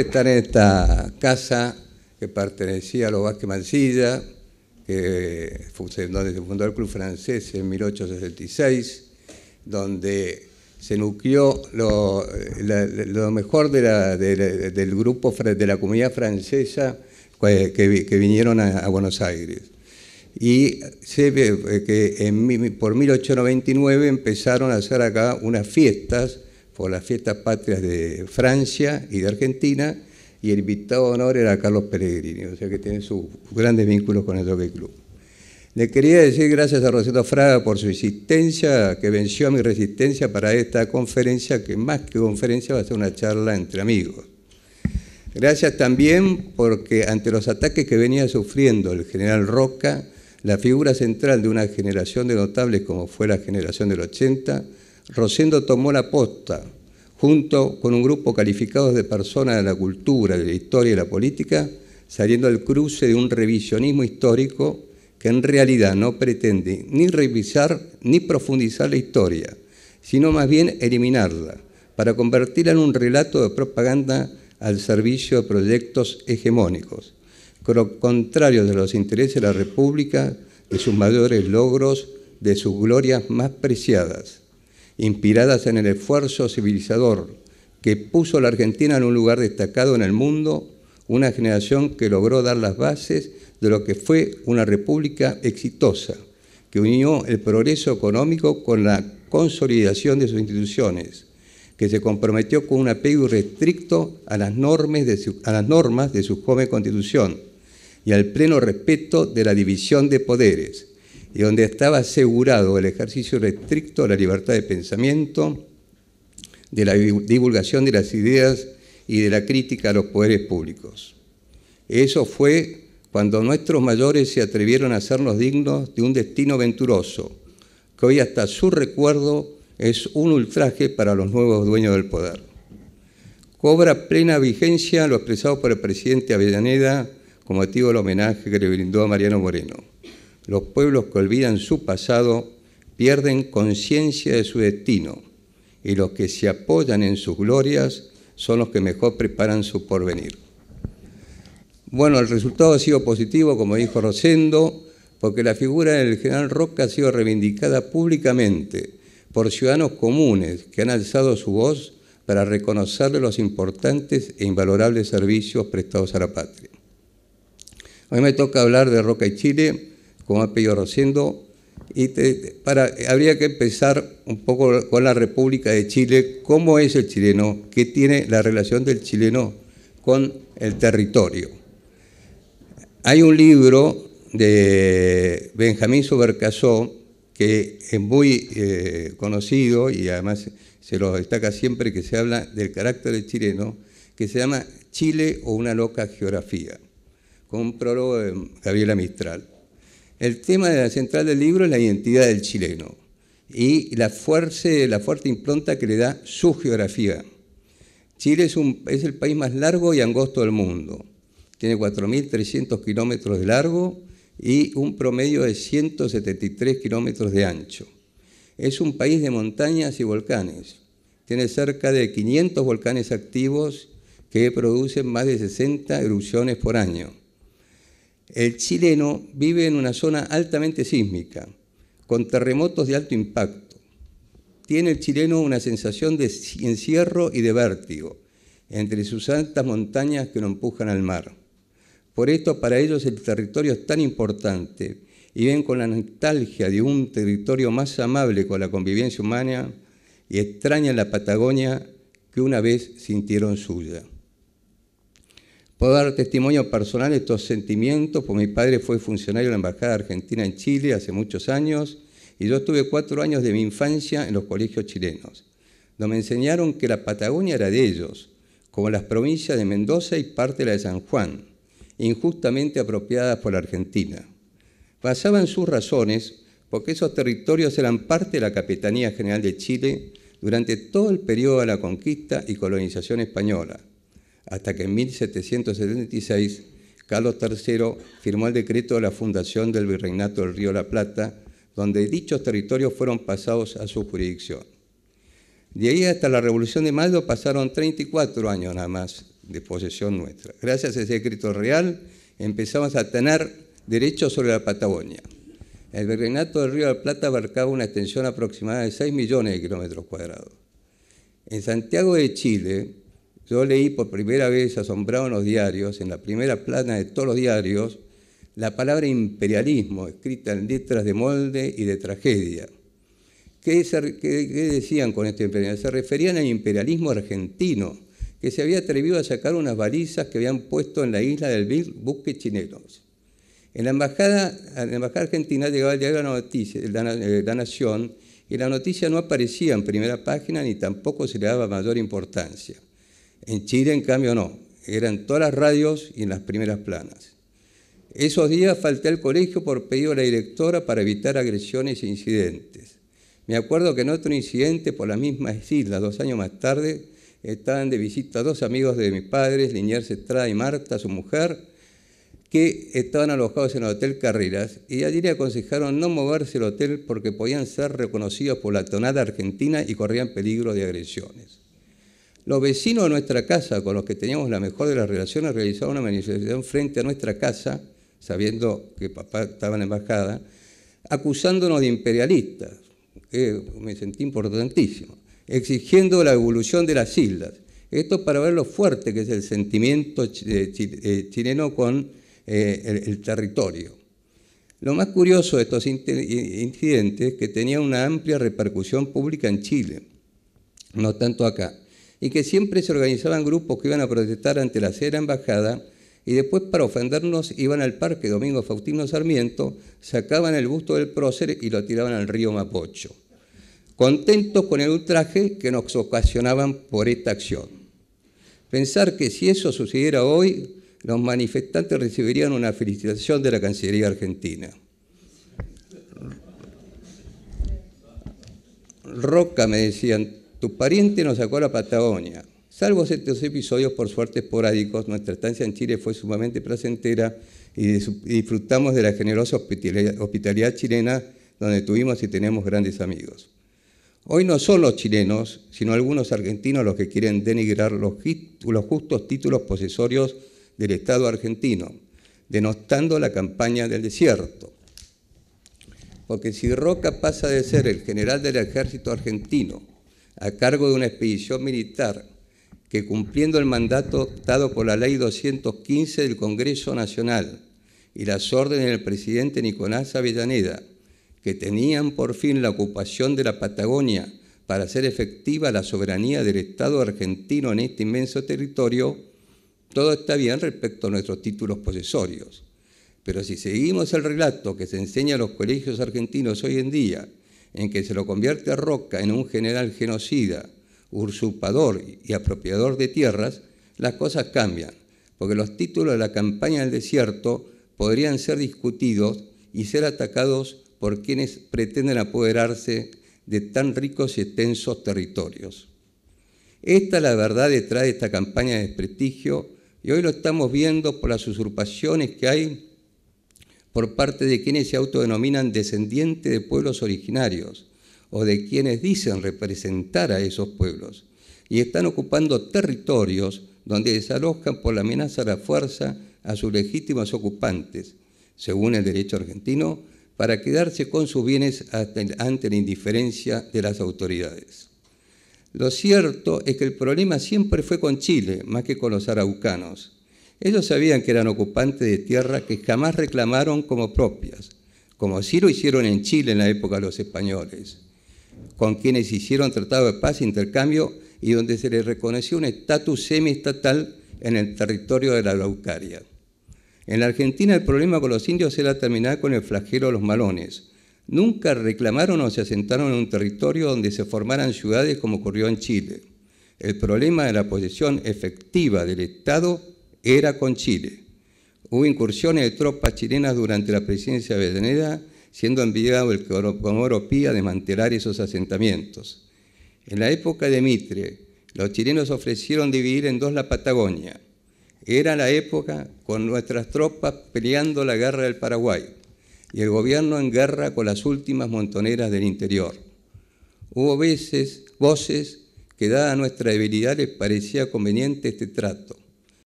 están estar en esta casa que pertenecía a los Vázquez Mancilla, donde se fundó el Club Francés en 1866, donde se nucleó lo, eh, mejor del grupo de la comunidad francesa que, vinieron a, Buenos Aires. Y se ve eh, que por 1899 empezaron a hacer acá unas fiestas por las fiestas patrias de Francia y de Argentina, y el invitado de honor era Carlos Peregrini, o sea que tiene sus grandes vínculos con el Jockey Club. Le quería decir gracias a Rosendo Fraga por su insistencia, que venció a mi resistencia para esta conferencia, que más que conferencia va a ser una charla entre amigos. Gracias también porque ante los ataques que venía sufriendo el general Roca, la figura central de una generación de notables como fue la generación del 80, Rosendo tomó la posta, junto con un grupo calificado de personas de la cultura, de la historia y la política, saliendo al cruce de un revisionismo histórico que en realidad no pretende ni revisar ni profundizar la historia, sino más bien eliminarla, para convertirla en un relato de propaganda al servicio de proyectos hegemónicos, contrario de los intereses de la República, de sus mayores logros, de sus glorias más preciadas inspiradas en el esfuerzo civilizador que puso la Argentina en un lugar destacado en el mundo, una generación que logró dar las bases de lo que fue una república exitosa, que unió el progreso económico con la consolidación de sus instituciones, que se comprometió con un apego irrestricto a las, normas de a las normas de su joven constitución y al pleno respeto de la división de poderes, y donde estaba asegurado el ejercicio restricto de la libertad de pensamiento, de la divulgación de las ideas y de la crítica a los poderes públicos. Eso fue cuando nuestros mayores se atrevieron a hacernos dignos de un destino venturoso, que hoy hasta su recuerdo es un ultraje para los nuevos dueños del poder. Cobra plena vigencia lo expresado por el presidente Avellaneda con motivo del homenaje que le brindó a Mariano Moreno los pueblos que olvidan su pasado pierden conciencia de su destino y los que se apoyan en sus glorias son los que mejor preparan su porvenir. Bueno, el resultado ha sido positivo, como dijo Rosendo, porque la figura del general Roca ha sido reivindicada públicamente por ciudadanos comunes que han alzado su voz para reconocerle los importantes e invalorables servicios prestados a la patria. Hoy me toca hablar de Roca y Chile, con Rosendo, Y para, habría que empezar un poco con la República de Chile, cómo es el chileno, qué tiene la relación del chileno con el territorio. Hay un libro de Benjamín Sobercasó que es muy eh, conocido y además se lo destaca siempre que se habla del carácter del chileno, que se llama Chile o una loca geografía, con un prólogo de Gabriela Mistral. El tema de la central del libro es la identidad del chileno y la, fuerza, la fuerte impronta que le da su geografía. Chile es, es el país más largo y angosto del mundo. Tiene 4.300 kilómetros de largo y un promedio de 173 kilómetros de ancho. Es un país de montañas y volcanes. Tiene cerca de 500 volcanes activos que producen más de 60 erupciones por año el chileno vive en una zona altamente sísmica, con terremotos de alto impacto. Tiene el chileno una sensación de encierro y de vértigo entre sus altas montañas que lo empujan al mar. Por esto para ellos el territorio es tan importante y ven con la nostalgia de un territorio más amable con la convivencia humana y extrañan la Patagonia que una vez sintieron suya. Puedo dar testimonio personal de estos sentimientos, porque mi padre fue funcionario de la Embajada Argentina en Chile hace muchos años y yo estuve cuatro años de mi infancia en los colegios chilenos, donde me enseñaron que la Patagonia era de ellos, como las provincias de Mendoza y parte de la de San Juan, injustamente apropiadas por la Argentina. Basaban sus razones porque esos territorios eran parte de la Capitanía General de Chile durante todo el periodo de la conquista y colonización española hasta que en 1776 Carlos III firmó el decreto de la fundación del Virreinato del Río La Plata, donde dichos territorios fueron pasados a su jurisdicción. De ahí hasta la Revolución de Mayo pasaron 34 años nada más de posesión nuestra. Gracias a ese decreto real empezamos a tener derechos sobre la Patagonia. El virreinato del Río de la Plata abarcaba una extensión aproximada de 6 millones de kilómetros cuadrados. En Santiago de Chile, yo leí por primera vez, asombrado en los diarios, en la primera plana de todos los diarios, la palabra imperialismo, escrita en letras de molde y de tragedia. ¿Qué, decían con este imperialismo? Se referían al imperialismo argentino, que se había atrevido a sacar unas balizas que habían puesto en la isla del buque buques chinelos. En la embajada, argentina llegaba el diario la, eh, la Nación y la noticia no aparecía en primera página ni tampoco se le daba mayor importancia. En Chile, en cambio, no. Eran todas las radios y en las primeras planas. Esos días falté al colegio por pedido de la directora para evitar agresiones e incidentes. Me acuerdo que en otro incidente por la misma islas, dos años más tarde, estaban de visita dos amigos de mis padres, Liniers Estrada y Marta, su mujer, que estaban alojados en el Hotel Carreras y allí le aconsejaron no moverse el hotel porque podían ser reconocidos por la tonada argentina y corrían peligro de agresiones. Los vecinos de nuestra casa, con los que teníamos la mejor de las relaciones, realizaron una manifestación frente a nuestra casa, sabiendo que papá estaba en la embajada, acusándonos de imperialistas, que me sentí importantísimo, exigiendo la evolución de las islas. Esto para ver lo fuerte que es el sentimiento eh, eh, chileno con eh, el territorio. Lo más curioso de estos incidentes es que tenía una amplia repercusión pública en Chile, no tanto acá y que siempre se organizaban grupos que iban a protestar ante la la embajada y después para ofendernos iban al parque Domingo Faustino Sarmiento, sacaban el busto del prócer y lo tiraban al río Mapocho, contentos con el ultraje que nos ocasionaban por esta acción. Pensar que si eso sucediera hoy, los manifestantes recibirían una felicitación de la Cancillería Argentina. Roca, me decían, su pariente nos sacó a la Patagonia. Salvo estos episodios, por suerte esporádicos, nuestra estancia en Chile fue sumamente placentera y disfrutamos de la generosa hospitalidad chilena donde tuvimos y tenemos grandes amigos. Hoy no son los chilenos, sino algunos argentinos los que quieren denigrar los justos títulos posesorios del Estado argentino, denostando la campaña del desierto. Porque si Roca pasa de ser el general del ejército argentino a cargo de una expedición militar que cumpliendo el mandato dado por la ley 215 del Congreso Nacional y las órdenes del presidente Nicolás Avellaneda, que tenían por fin la ocupación de la Patagonia para hacer efectiva la soberanía del Estado argentino en este inmenso territorio, todo está bien respecto a nuestros títulos posesorios. Pero si seguimos el relato que se enseña a los colegios argentinos hoy en día, en que se lo convierte a Roca en un general genocida, usurpador y apropiador de tierras, las cosas cambian, porque los títulos de la campaña del desierto podrían ser discutidos y ser atacados por quienes pretenden apoderarse de tan ricos y extensos territorios. Esta es la verdad detrás de esta campaña de desprestigio y hoy lo estamos viendo por las usurpaciones que hay por parte de quienes se autodenominan descendientes de pueblos originarios o de quienes dicen representar a esos pueblos y están ocupando territorios donde desalojan por la amenaza de la fuerza a sus legítimos ocupantes, según el derecho argentino, para quedarse con sus bienes ante la indiferencia de las autoridades. Lo cierto es que el problema siempre fue con Chile, más que con los araucanos ellos sabían que eran ocupantes de tierra que jamás reclamaron como propias, como así lo hicieron en Chile en la época de los españoles, con quienes hicieron tratado de paz e intercambio y donde se les reconoció un estatus semiestatal en el territorio de la Araucaria. En la Argentina el problema con los indios era terminar con el flagelo de los malones. Nunca reclamaron o se asentaron en un territorio donde se formaran ciudades como ocurrió en Chile. El problema de la posesión efectiva del Estado era con Chile. Hubo incursiones de tropas chilenas durante la presidencia de Avellaneda, siendo enviado el Comoro Pía a desmantelar esos asentamientos. En la época de Mitre, los chilenos ofrecieron dividir en dos la Patagonia. Era la época con nuestras tropas peleando la guerra del Paraguay y el gobierno en guerra con las últimas montoneras del interior. Hubo veces voces que dada nuestra debilidad les parecía conveniente este trato.